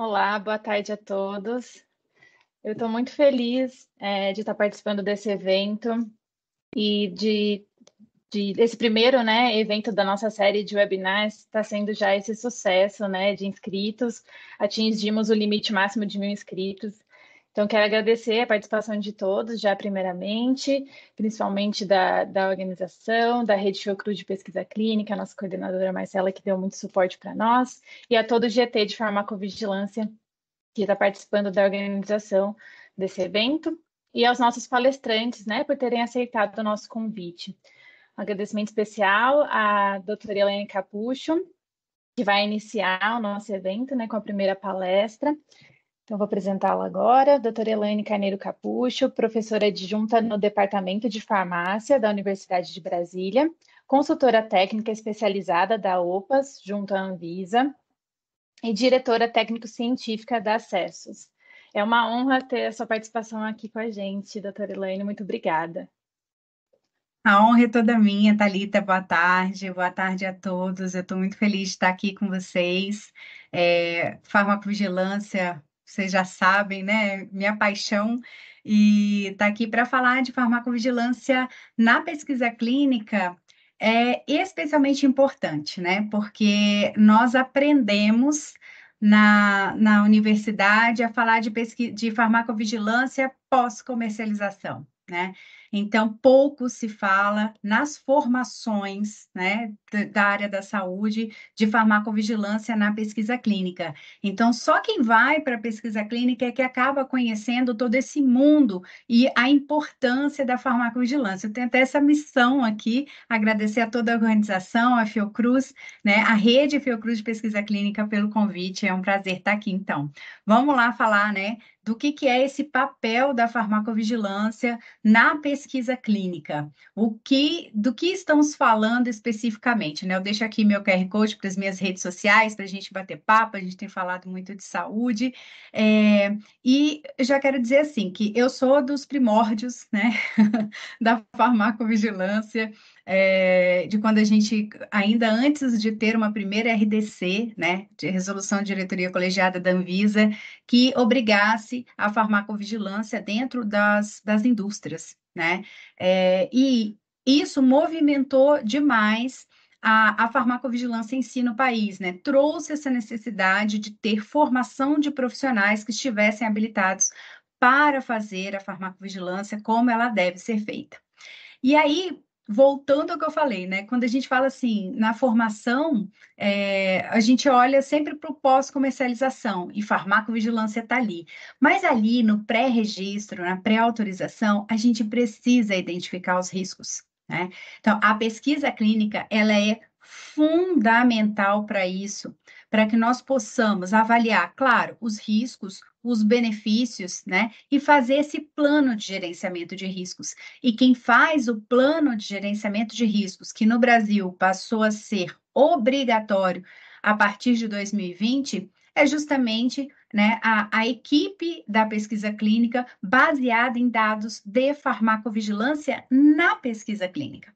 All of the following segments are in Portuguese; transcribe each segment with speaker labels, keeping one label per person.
Speaker 1: Olá, boa tarde a todos. Eu estou muito feliz é, de estar participando desse evento e de, de esse primeiro né, evento da nossa série de webinars está sendo já esse sucesso né, de inscritos. Atingimos o limite máximo de mil inscritos então, quero agradecer a participação de todos, já primeiramente, principalmente da, da organização, da Rede Fiocruz de Pesquisa Clínica, a nossa coordenadora Marcela, que deu muito suporte para nós, e a todo o GT de Farmacovigilância, que está participando da organização desse evento, e aos nossos palestrantes, né, por terem aceitado o nosso convite. Um agradecimento especial à doutora Helene Capucho, que vai iniciar o nosso evento, né, com a primeira palestra. Então, vou apresentá-la agora, doutora Elaine Carneiro Capucho, professora adjunta no Departamento de Farmácia da Universidade de Brasília, consultora técnica especializada da OPAS, junto à Anvisa, e diretora técnico-científica da Acessos. É uma honra ter a sua participação aqui com a gente, doutora Elaine, muito obrigada.
Speaker 2: A honra é toda minha, Talita. Boa tarde, boa tarde a todos. Eu estou muito feliz de estar aqui com vocês. É, farmacovigilância vocês já sabem, né? Minha paixão e tá aqui para falar de farmacovigilância na pesquisa clínica é especialmente importante, né? Porque nós aprendemos na, na universidade a falar de, pesqui de farmacovigilância pós-comercialização, né? Então, pouco se fala nas formações né, da área da saúde de farmacovigilância na pesquisa clínica. Então, só quem vai para a pesquisa clínica é que acaba conhecendo todo esse mundo e a importância da farmacovigilância. Eu tenho até essa missão aqui, agradecer a toda a organização, a Fiocruz, né, a rede Fiocruz de Pesquisa Clínica pelo convite. É um prazer estar aqui, então. Vamos lá falar né, do que, que é esse papel da farmacovigilância na pesquisa pesquisa clínica. O que, do que estamos falando especificamente? Né? Eu deixo aqui meu QR Code para as minhas redes sociais para a gente bater papo, a gente tem falado muito de saúde. É, e já quero dizer assim que eu sou dos primórdios né? da farmacovigilância. É, de quando a gente, ainda antes de ter uma primeira RDC, né, de resolução de diretoria colegiada da Anvisa, que obrigasse a farmacovigilância dentro das, das indústrias né? É, e isso movimentou demais a, a, farmacovigilância em si no país, né? Trouxe essa necessidade de ter formação de profissionais que estivessem habilitados para fazer a farmacovigilância como ela deve ser feita. E aí, voltando ao que eu falei, né? Quando a gente fala assim, na formação, é, a gente olha sempre para o pós-comercialização e farmacovigilância está ali. Mas ali no pré-registro, na pré-autorização, a gente precisa identificar os riscos. Né? Então, a pesquisa clínica ela é fundamental para isso, para que nós possamos avaliar, claro, os riscos, os benefícios, né? E fazer esse plano de gerenciamento de riscos. E quem faz o plano de gerenciamento de riscos, que no Brasil passou a ser obrigatório a partir de 2020, é justamente né, a, a, equipe da pesquisa clínica baseada em dados de farmacovigilância na pesquisa clínica.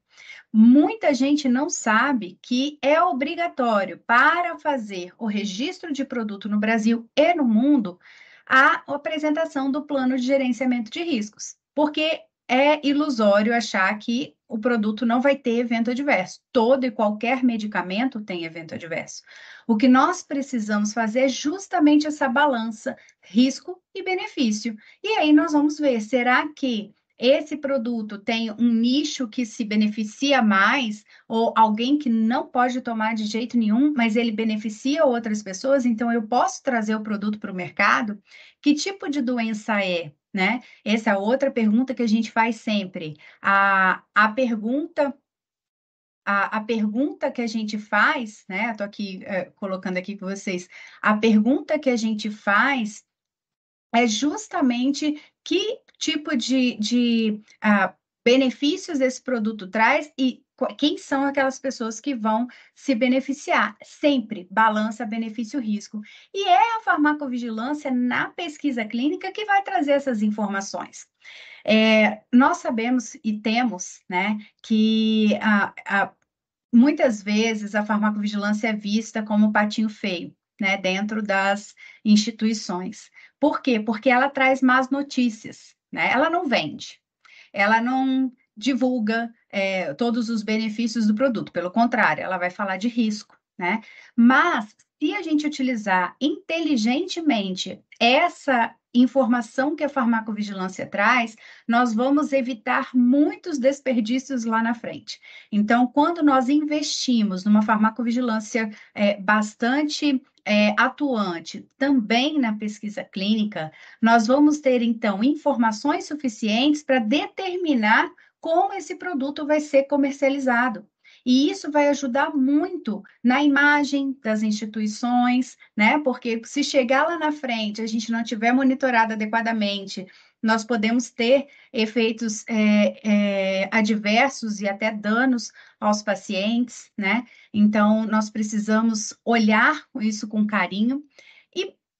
Speaker 2: Muita gente não sabe que é obrigatório para fazer o registro de produto no Brasil e no mundo a apresentação do plano de gerenciamento de riscos, porque é ilusório achar que o produto não vai ter evento adverso. Todo e qualquer medicamento tem evento adverso. O que nós precisamos fazer é justamente essa balança risco e benefício. E aí nós vamos ver, será que esse produto tem um nicho que se beneficia mais, ou alguém que não pode tomar de jeito nenhum, mas ele beneficia outras pessoas, então eu posso trazer o produto para o mercado? Que tipo de doença é? Né? Essa é outra pergunta que a gente faz sempre. A, a pergunta a, a, pergunta que a gente faz, né? Estou aqui é, colocando aqui com vocês. A pergunta que a gente faz é justamente que tipo de, de uh, benefícios esse produto traz e quem são aquelas pessoas que vão se beneficiar. Sempre balança benefício-risco. E é a farmacovigilância na pesquisa clínica que vai trazer essas informações. É, nós sabemos e temos né, que a, a, muitas vezes a farmacovigilância é vista como um patinho feio né, dentro das instituições. Por quê? Porque ela traz más notícias, né? Ela não vende, ela não divulga é, todos os benefícios do produto, pelo contrário, ela vai falar de risco, né? Mas se a gente utilizar inteligentemente essa informação que a farmacovigilância traz, nós vamos evitar muitos desperdícios lá na frente. Então, quando nós investimos numa farmacovigilância é, bastante é, atuante também na pesquisa clínica, nós vamos ter então informações suficientes para determinar como esse produto vai ser comercializado. E isso vai ajudar muito na imagem das instituições, né? Porque se chegar lá na frente a gente não tiver monitorado adequadamente nós podemos ter efeitos é, é, adversos e até danos aos pacientes, né? Então, nós precisamos olhar isso com carinho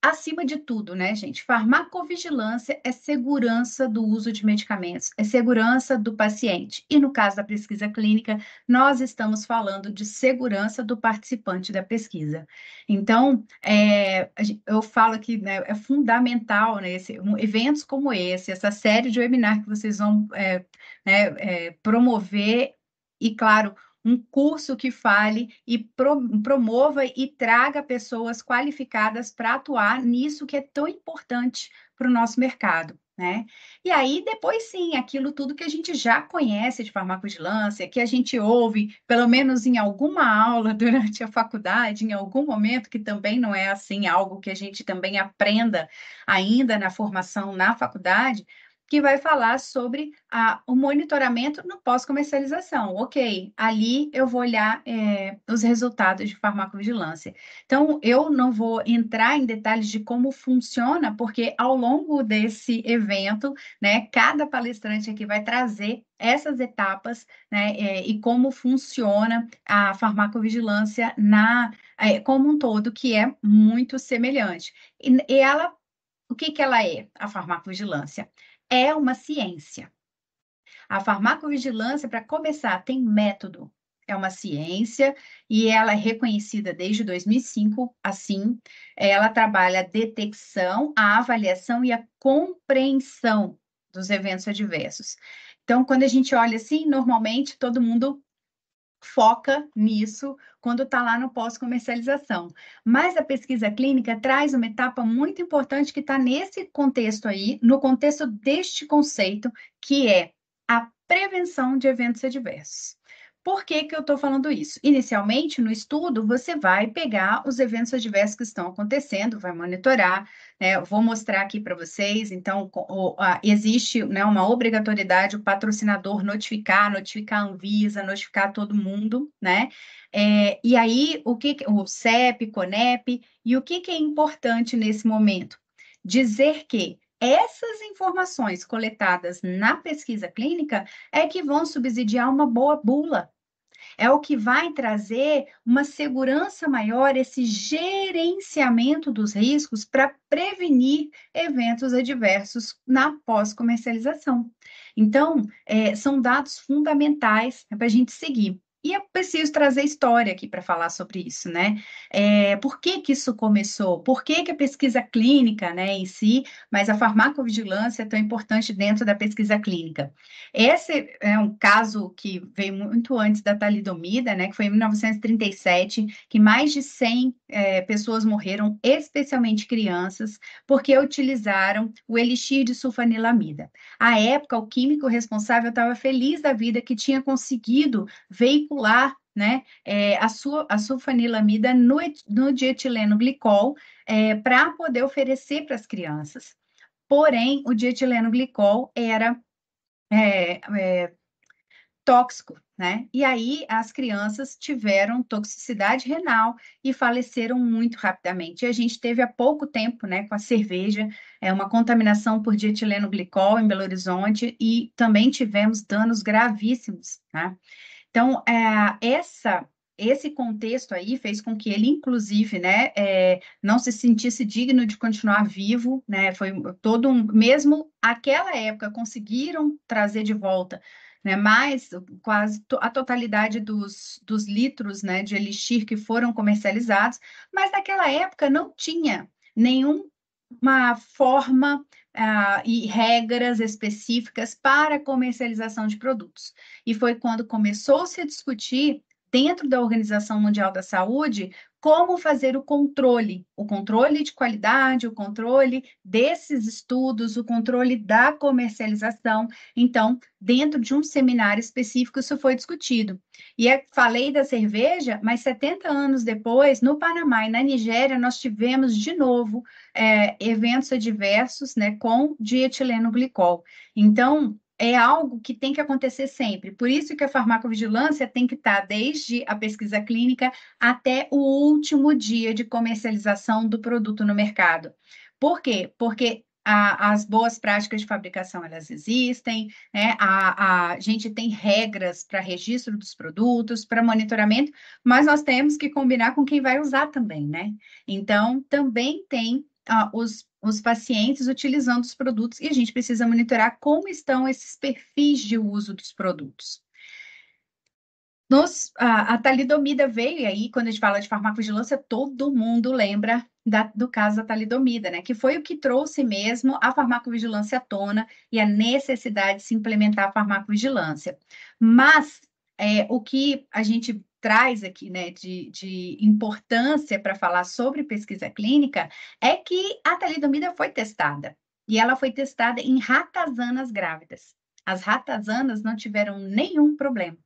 Speaker 2: acima de tudo, né, gente? Farmacovigilância é segurança do uso de medicamentos, é segurança do paciente. E no caso da pesquisa clínica, nós estamos falando de segurança do participante da pesquisa. Então, é, eu falo que né, é fundamental né, esse, um, eventos como esse, essa série de webinar que vocês vão é, né, é, promover, e claro, um curso que fale e promova e traga pessoas qualificadas para atuar nisso que é tão importante para o nosso mercado. Né? E aí, depois sim, aquilo tudo que a gente já conhece de farmacovigilância, que a gente ouve, pelo menos em alguma aula durante a faculdade, em algum momento, que também não é assim algo que a gente também aprenda ainda na formação na faculdade, que vai falar sobre a, o monitoramento no pós-comercialização. Ok, ali eu vou olhar é, os resultados de farmacovigilância. Então, eu não vou entrar em detalhes de como funciona, porque ao longo desse evento, né, cada palestrante aqui vai trazer essas etapas né, é, e como funciona a farmacovigilância na, é, como um todo, que é muito semelhante. E, e ela o que, que ela é? A farmacovigilância. É uma ciência. A farmacovigilância, para começar, tem método. É uma ciência e ela é reconhecida desde 2005, assim. Ela trabalha a detecção, a avaliação e a compreensão dos eventos adversos. Então, quando a gente olha assim, normalmente todo mundo foca nisso quando está lá no pós-comercialização. Mas a pesquisa clínica traz uma etapa muito importante que está nesse contexto aí, no contexto deste conceito, que é a prevenção de eventos adversos. Por que, que eu estou falando isso? Inicialmente, no estudo, você vai pegar os eventos adversos que estão acontecendo, vai monitorar, né? vou mostrar aqui para vocês. Então, o, a, existe né, uma obrigatoriedade o patrocinador notificar, notificar a Anvisa, notificar todo mundo, né? É, e aí, o que o CEP, CONEP, e o que, que é importante nesse momento? Dizer que essas informações coletadas na pesquisa clínica é que vão subsidiar uma boa bula é o que vai trazer uma segurança maior, esse gerenciamento dos riscos para prevenir eventos adversos na pós-comercialização. Então, é, são dados fundamentais para a gente seguir. E eu preciso trazer história aqui para falar sobre isso, né? É, por que, que isso começou? Por que, que a pesquisa clínica, né, em si, mas a farmacovigilância é tão importante dentro da pesquisa clínica? Esse é um caso que veio muito antes da talidomida, né, que foi em 1937, que mais de 100 é, pessoas morreram, especialmente crianças, porque utilizaram o elixir de sulfanilamida. À época, o químico responsável estava feliz da vida que tinha conseguido veicular manipular né, é, a, sua a sulfanilamida no, no dietileno glicol é, para poder oferecer para as crianças. Porém, o dietileno glicol era é, é, tóxico, né? E aí as crianças tiveram toxicidade renal e faleceram muito rapidamente. E a gente teve há pouco tempo, né, com a cerveja, é uma contaminação por dietileno glicol em Belo Horizonte e também tivemos danos gravíssimos, né? Tá? Então, é, essa esse contexto aí fez com que ele, inclusive, né, é, não se sentisse digno de continuar vivo, né, foi todo um, mesmo aquela época conseguiram trazer de volta, né, mas quase a totalidade dos, dos litros, né, de elixir que foram comercializados, mas naquela época não tinha nenhum uma forma uh, e regras específicas para comercialização de produtos. E foi quando começou-se a discutir, dentro da Organização Mundial da Saúde, como fazer o controle, o controle de qualidade, o controle desses estudos, o controle da comercialização. Então, dentro de um seminário específico, isso foi discutido. E é, falei da cerveja, mas 70 anos depois, no Panamá e na Nigéria, nós tivemos de novo é, eventos adversos né, com dietileno glicol. Então, é algo que tem que acontecer sempre. Por isso que a farmacovigilância tem que estar tá desde a pesquisa clínica até o último dia de comercialização do produto no mercado. Por quê? Porque a, as boas práticas de fabricação elas existem, né? a, a gente tem regras para registro dos produtos, para monitoramento, mas nós temos que combinar com quem vai usar também, né? Então, também tem ah, os os pacientes utilizando os produtos e a gente precisa monitorar como estão esses perfis de uso dos produtos. Nos, a, a, talidomida veio aí, quando a gente fala de farmacovigilância, todo mundo lembra da, do caso da talidomida, né? Que foi o que trouxe mesmo a farmacovigilância à tona e a necessidade de se implementar a farmacovigilância. Mas é, o que a gente traz aqui, né, de, de importância para falar sobre pesquisa clínica, é que a talidomida foi testada. E ela foi testada em ratazanas grávidas. As ratazanas não tiveram nenhum problema.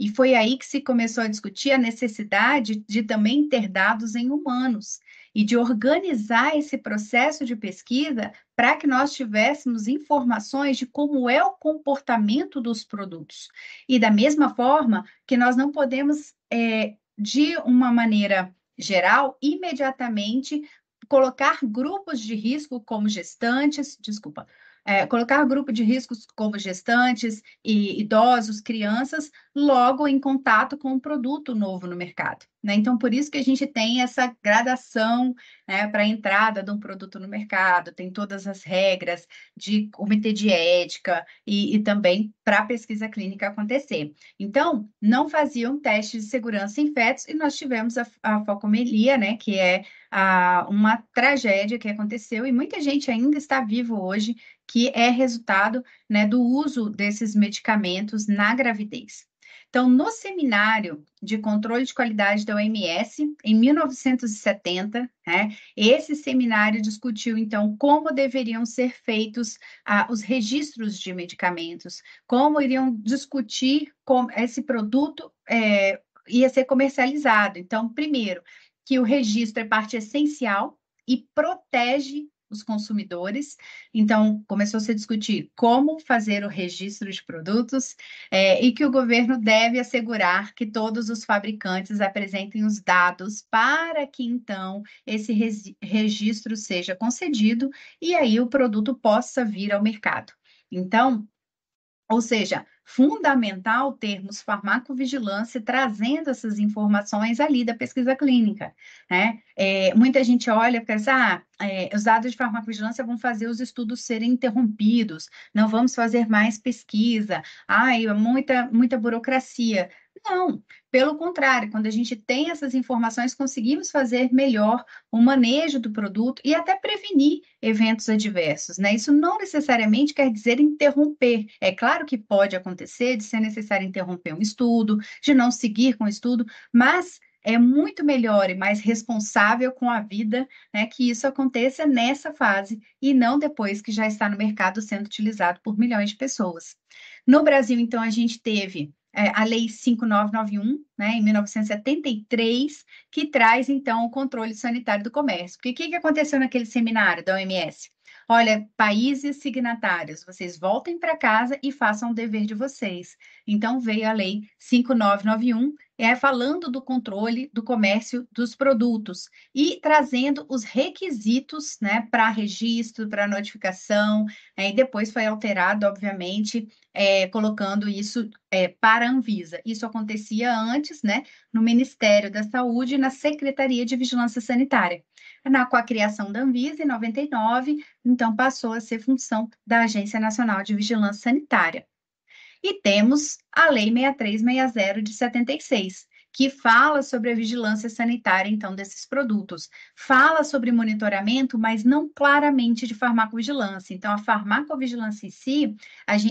Speaker 2: E foi aí que se começou a discutir a necessidade de também ter dados em humanos, e de organizar esse processo de pesquisa para que nós tivéssemos informações de como é o comportamento dos produtos. E da mesma forma que nós não podemos, é, de uma maneira geral, imediatamente colocar grupos de risco como gestantes, desculpa, é, colocar grupo de riscos como gestantes e idosos, crianças, logo em contato com um produto novo no mercado. Né? Então, por isso que a gente tem essa gradação né, para a entrada de um produto no mercado, tem todas as regras de comitê de ética e, e também para a pesquisa clínica acontecer. Então, não faziam teste de segurança em fetos e nós tivemos a, a né, que é a, uma tragédia que aconteceu e muita gente ainda está vivo hoje que é resultado né, do uso desses medicamentos na gravidez. Então, no seminário de controle de qualidade da OMS, em 1970, né, esse seminário discutiu, então, como deveriam ser feitos ah, os registros de medicamentos, como iriam discutir como esse produto é, ia ser comercializado. Então, primeiro, que o registro é parte essencial e protege os consumidores. Então, começou a se discutir como fazer o registro de produtos é, e que o governo deve assegurar que todos os fabricantes apresentem os dados para que, então, esse registro seja concedido e aí o produto possa vir ao mercado. Então, ou seja, fundamental termos farmacovigilância trazendo essas informações ali da pesquisa clínica, né? É, muita gente olha e pensa, ah, é, os dados de farmacovigilância vão fazer os estudos serem interrompidos, não vamos fazer mais pesquisa, ai, muita, muita burocracia. Não, pelo contrário, quando a gente tem essas informações, conseguimos fazer melhor o manejo do produto e até prevenir eventos adversos, né? Isso não necessariamente quer dizer interromper. É claro que pode acontecer de ser necessário interromper um estudo, de não seguir com o estudo, mas é muito melhor e mais responsável com a vida, né, que isso aconteça nessa fase e não depois que já está no mercado sendo utilizado por milhões de pessoas. No Brasil, então, a gente teve é, a Lei 5991, né, em 1973, que traz, então, o controle sanitário do comércio. Porque o que, que aconteceu naquele seminário da OMS? Olha, países signatários, vocês voltem para casa e façam o dever de vocês. Então veio a lei 5991, é falando do controle do comércio dos produtos e trazendo os requisitos, né, para registro, para notificação. Né, e depois foi alterado, obviamente, é, colocando isso é, para a Anvisa. Isso acontecia antes, né, no Ministério da Saúde e na Secretaria de Vigilância Sanitária na, com a criação da Anvisa em 99, então passou a ser função da Agência Nacional de Vigilância Sanitária. E temos a Lei 6360 de 76, que fala sobre a vigilância sanitária, então, desses produtos. Fala sobre monitoramento, mas não claramente de farmacovigilância. Então, a farmacovigilância em si,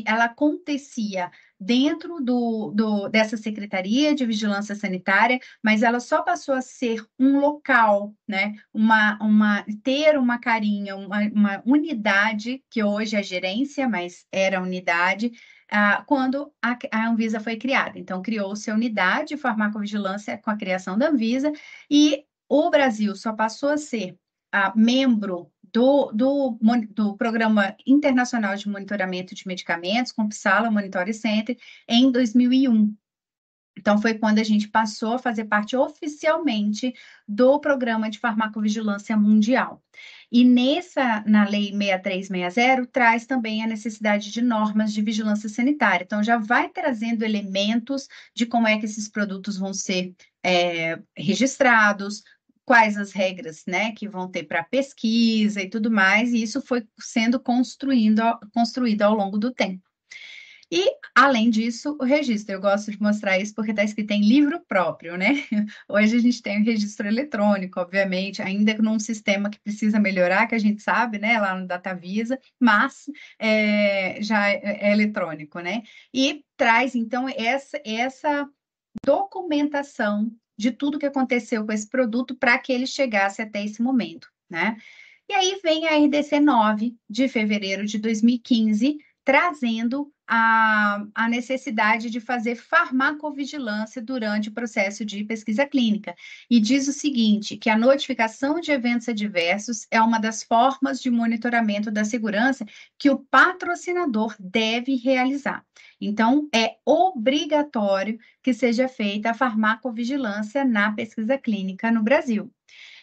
Speaker 2: ela acontecia dentro do, do, dessa Secretaria de Vigilância Sanitária, mas ela só passou a ser um local, né? Uma, uma ter uma carinha, uma, uma unidade que hoje é gerência, mas era unidade. Ah, quando a, a Anvisa foi criada. Então, criou-se a unidade de farmacovigilância com a criação da Anvisa, e o Brasil só passou a ser ah, membro do, do, do, Programa Internacional de Monitoramento de Medicamentos, com o Psala Monitoring Center, em 2001. Então, foi quando a gente passou a fazer parte oficialmente do Programa de Farmacovigilância Mundial. E nessa, na Lei 6360, traz também a necessidade de normas de vigilância sanitária. Então, já vai trazendo elementos de como é que esses produtos vão ser é, registrados, quais as regras, né, que vão ter para pesquisa e tudo mais, e isso foi sendo construindo, construído ao longo do tempo. E, além disso, o registro. Eu gosto de mostrar isso porque está escrito em livro próprio, né? Hoje a gente tem o registro eletrônico, obviamente, ainda num sistema que precisa melhorar, que a gente sabe, né? Lá no Datavisa, mas é, já é, é eletrônico, né? E traz, então, essa, essa documentação de tudo que aconteceu com esse produto para que ele chegasse até esse momento, né? E aí vem a RDC 9 de fevereiro de 2015, trazendo a, a, necessidade de fazer farmacovigilância durante o processo de pesquisa clínica. E diz o seguinte: que a notificação de eventos adversos é uma das formas de monitoramento da segurança que o patrocinador deve realizar. Então, é obrigatório que seja feita a farmacovigilância na pesquisa clínica no Brasil.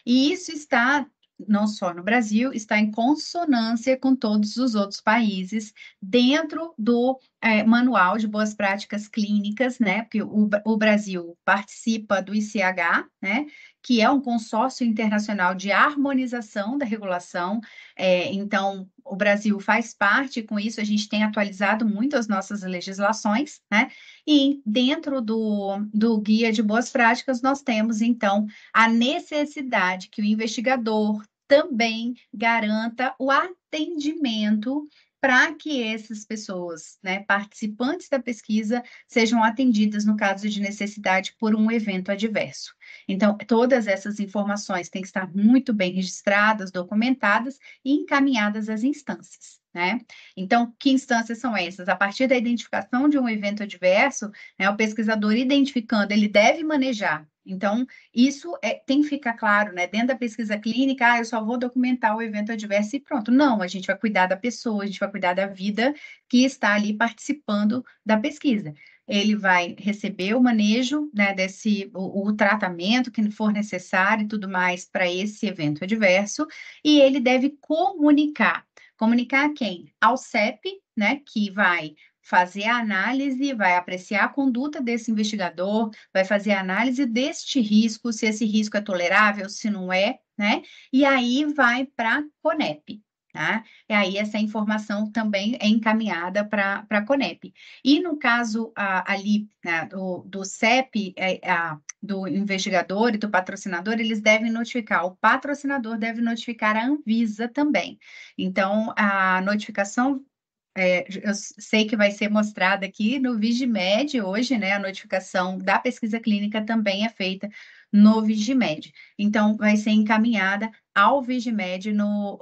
Speaker 2: E isso está não só no Brasil, está em consonância com todos os outros países dentro do é, manual de boas práticas clínicas, né? Porque o, o Brasil participa do ICH, né? que é um consórcio internacional de harmonização da regulação. É, então, o Brasil faz parte com isso, a gente tem atualizado muito as nossas legislações, né? E dentro do, do Guia de Boas Práticas, nós temos, então, a necessidade que o investigador também garanta o atendimento para que essas pessoas, né, participantes da pesquisa, sejam atendidas no caso de necessidade por um evento adverso. Então, todas essas informações têm que estar muito bem registradas, documentadas e encaminhadas às instâncias. Né? Então, que instâncias são essas? A partir da identificação de um evento adverso, né, o pesquisador identificando, ele deve manejar então, isso é, tem que ficar claro, né? Dentro da pesquisa clínica, ah, eu só vou documentar o evento adverso e pronto. Não, a gente vai cuidar da pessoa, a gente vai cuidar da vida que está ali participando da pesquisa. Ele vai receber o manejo, né, desse, o, o tratamento que for necessário e tudo mais para esse evento adverso, e ele deve comunicar. Comunicar a quem? Ao CEP, né, que vai fazer a análise, vai apreciar a conduta desse investigador, vai fazer a análise deste risco, se esse risco é tolerável, se não é, né? E aí vai para a CONEP, Tá? E aí essa informação também é encaminhada para a CONEP. E no caso a, ali né, do, do CEP, é, a, do investigador e do patrocinador, eles devem notificar, o patrocinador deve notificar a Anvisa também. Então, a notificação é, eu sei que vai ser mostrada aqui no Vigimed hoje, né? A notificação da pesquisa clínica também é feita no Vigimed então vai ser encaminhada ao Vigimed no,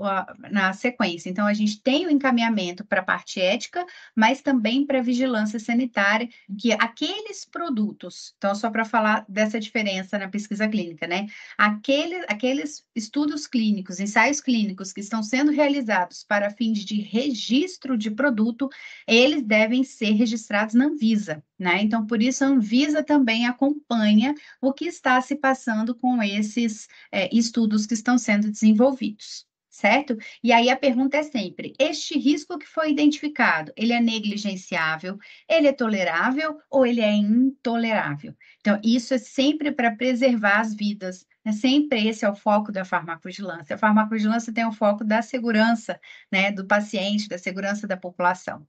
Speaker 2: na sequência. Então, a gente tem o encaminhamento para a parte ética, mas também para a vigilância sanitária, que aqueles produtos, então, só para falar dessa diferença na pesquisa clínica, né? Aquele, aqueles estudos clínicos, ensaios clínicos que estão sendo realizados para fins de registro de produto, eles devem ser registrados na Anvisa, né? Então, por isso, a Anvisa também acompanha o que está se passando com esses esses é, estudos que estão sendo desenvolvidos, certo? E aí a pergunta é sempre: este risco que foi identificado, ele é negligenciável, ele é tolerável ou ele é intolerável? Então, isso é sempre para preservar as vidas. É Sempre esse é o foco da farmacovigilância. A farmacovigilância tem o foco da segurança né, do paciente, da segurança da população.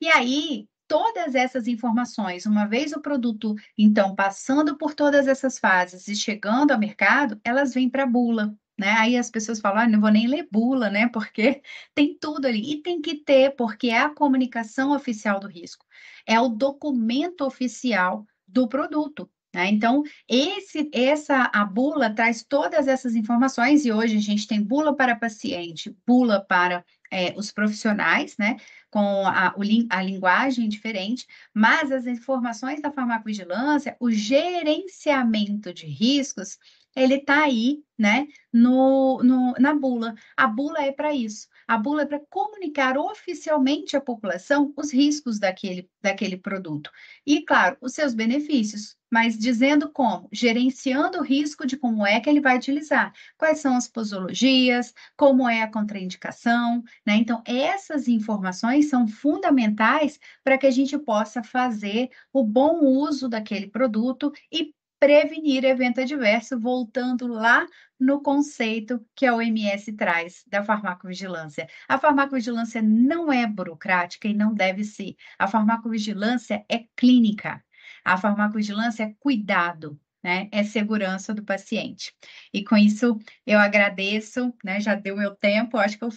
Speaker 2: E aí, todas essas informações, uma vez o produto, então, passando por todas essas fases e chegando ao mercado, elas vêm para a bula. Né? Aí as pessoas falam, ah, não vou nem ler bula, né? Porque tem tudo ali. E tem que ter, porque é a comunicação oficial do risco. É o documento oficial do produto. Né? Então, esse, essa a bula traz todas essas informações e hoje a gente tem bula para paciente, bula para é, os profissionais, né, com a, o, a linguagem diferente, mas as informações da farmacovigilância, o gerenciamento de riscos, ele está aí, né, no, no, na bula. A bula é para isso a bula é para comunicar oficialmente à população os riscos daquele, daquele produto e, claro, os seus benefícios, mas dizendo como, gerenciando o risco de como é que ele vai utilizar, quais são as posologias, como é a contraindicação, né? Então, essas informações são fundamentais para que a gente possa fazer o bom uso daquele produto e prevenir evento adverso, voltando lá no conceito que a OMS traz da farmacovigilância. A farmacovigilância não é burocrática e não deve ser. A farmacovigilância é clínica. A farmacovigilância é cuidado, né? É segurança do paciente. E com isso eu agradeço, né? Já deu meu tempo, acho que eu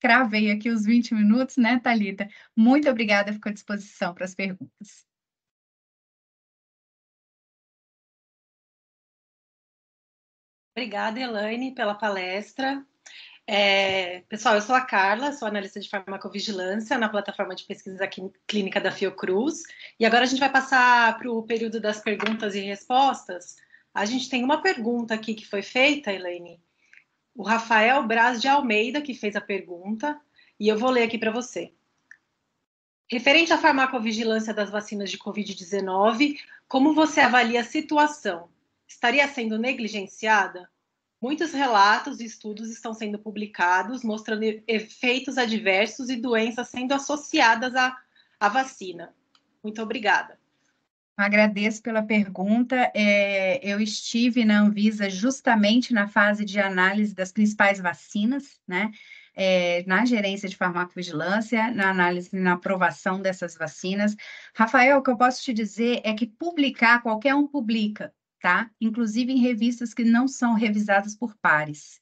Speaker 2: cravei aqui os 20 minutos, né, Talita? Muito obrigada, fico à disposição para as perguntas.
Speaker 3: Obrigada, Elaine, pela palestra. É, pessoal, eu sou a Carla, sou analista de farmacovigilância na plataforma de pesquisa clínica da Fiocruz. E agora a gente vai passar para o período das perguntas e respostas. A gente tem uma pergunta aqui que foi feita, Elaine. O Rafael Braz de Almeida que fez a pergunta, e eu vou ler aqui para você. Referente à farmacovigilância das vacinas de Covid-19, como você avalia a situação? estaria sendo negligenciada? Muitos relatos e estudos estão sendo publicados mostrando efeitos adversos e doenças sendo associadas à, à
Speaker 2: vacina. Muito obrigada. Agradeço pela pergunta. É, eu estive na Anvisa justamente na fase de análise das principais vacinas, né? É, na gerência de farmacovigilância, na análise, na aprovação dessas vacinas. Rafael, o que eu posso te dizer é que publicar, qualquer um publica, tá? Inclusive em revistas que não são revisadas por pares.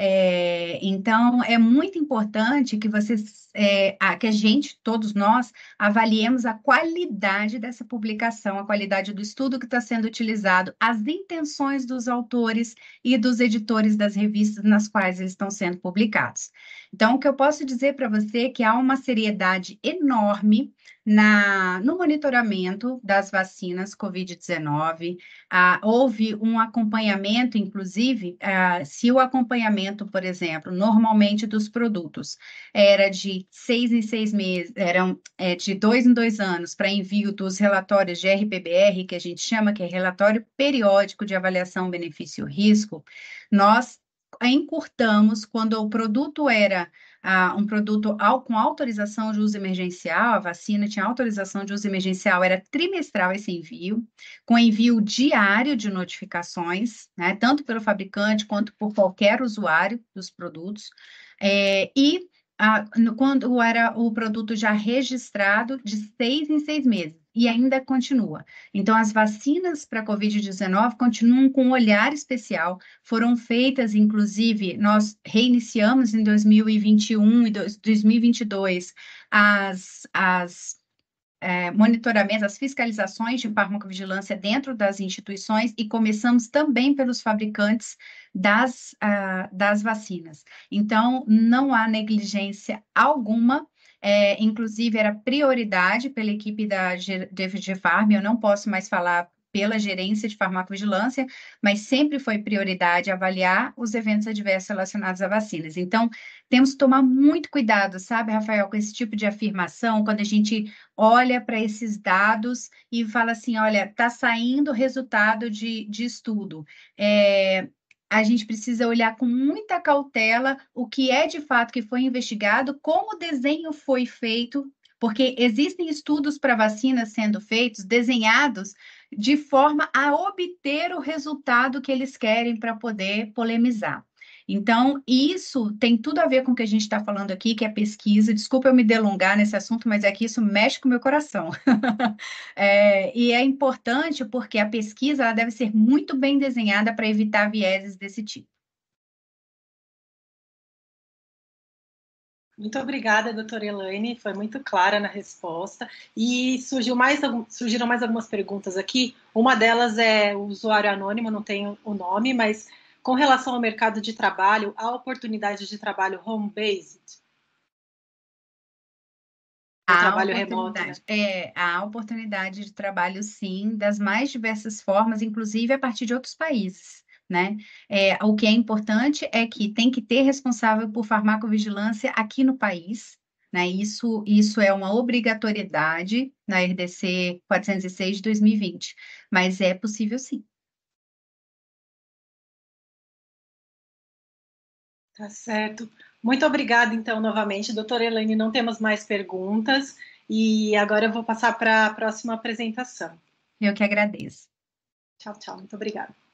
Speaker 2: É, então, é muito importante que vocês, é, a, que a gente, todos nós, avaliemos a qualidade dessa publicação, a qualidade do estudo que está sendo utilizado, as intenções dos autores e dos editores das revistas nas quais eles estão sendo publicados. Então, o que eu posso dizer para você é que há uma seriedade enorme na, no monitoramento das vacinas Covid-19. Ah, houve um acompanhamento, inclusive, ah, se o acompanhamento, por exemplo, normalmente dos produtos era de seis em seis meses, eram é, de dois em dois anos para envio dos relatórios de RPBR, que a gente chama que é relatório periódico de avaliação benefício-risco, nós encurtamos quando o produto era um produto ao, com autorização de uso emergencial, a vacina tinha autorização de uso emergencial, era trimestral esse envio, com envio diário de notificações, né, tanto pelo fabricante quanto por qualquer usuário dos produtos, é, e a, no, quando era o produto já registrado, de seis em seis meses e ainda continua. Então, as vacinas para a Covid-19 continuam com um olhar especial, foram feitas, inclusive, nós reiniciamos em 2021 e 2022 as, as é, monitoramentos, as fiscalizações de farmacovigilância dentro das instituições e começamos também pelos fabricantes das, uh, das vacinas. Então, não há negligência alguma é, inclusive era prioridade pela equipe da DFG Farm, eu não posso mais falar pela gerência de farmacovigilância, mas sempre foi prioridade avaliar os eventos adversos relacionados a vacinas. Então, temos que tomar muito cuidado, sabe, Rafael, com esse tipo de afirmação, quando a gente olha para esses dados e fala assim: olha, está saindo resultado de, de estudo. É, a gente precisa olhar com muita cautela o que é de fato que foi investigado, como o desenho foi feito, porque existem estudos para vacinas sendo feitos, desenhados de forma a obter o resultado que eles querem para poder polemizar. Então, isso tem tudo a ver com o que a gente está falando aqui, que é pesquisa. Desculpa eu me delongar nesse assunto, mas é que isso mexe com o meu coração. é, e é importante porque a pesquisa ela deve ser muito bem desenhada para evitar vieses desse tipo.
Speaker 3: Muito obrigada, doutora Elaine. Foi muito clara na resposta. E surgiu mais, surgiram mais algumas perguntas aqui. Uma delas é o usuário anônimo, não tenho o nome, mas com relação ao mercado de trabalho, há oportunidades de trabalho
Speaker 2: home-based?
Speaker 3: Há trabalho remoto. Né?
Speaker 2: É, há oportunidade de trabalho, sim, das mais diversas formas, inclusive a partir de outros países. Né? É, o que é importante é que tem que ter responsável por farmacovigilância aqui no país, né, isso, isso é uma obrigatoriedade na RDC 406 de 2020, mas é possível sim.
Speaker 3: Tá certo. Muito obrigada, então, novamente, doutora Elaine. Não temos mais perguntas e agora eu vou passar para a próxima apresentação.
Speaker 2: Eu que agradeço.
Speaker 3: Tchau, tchau. Muito obrigada.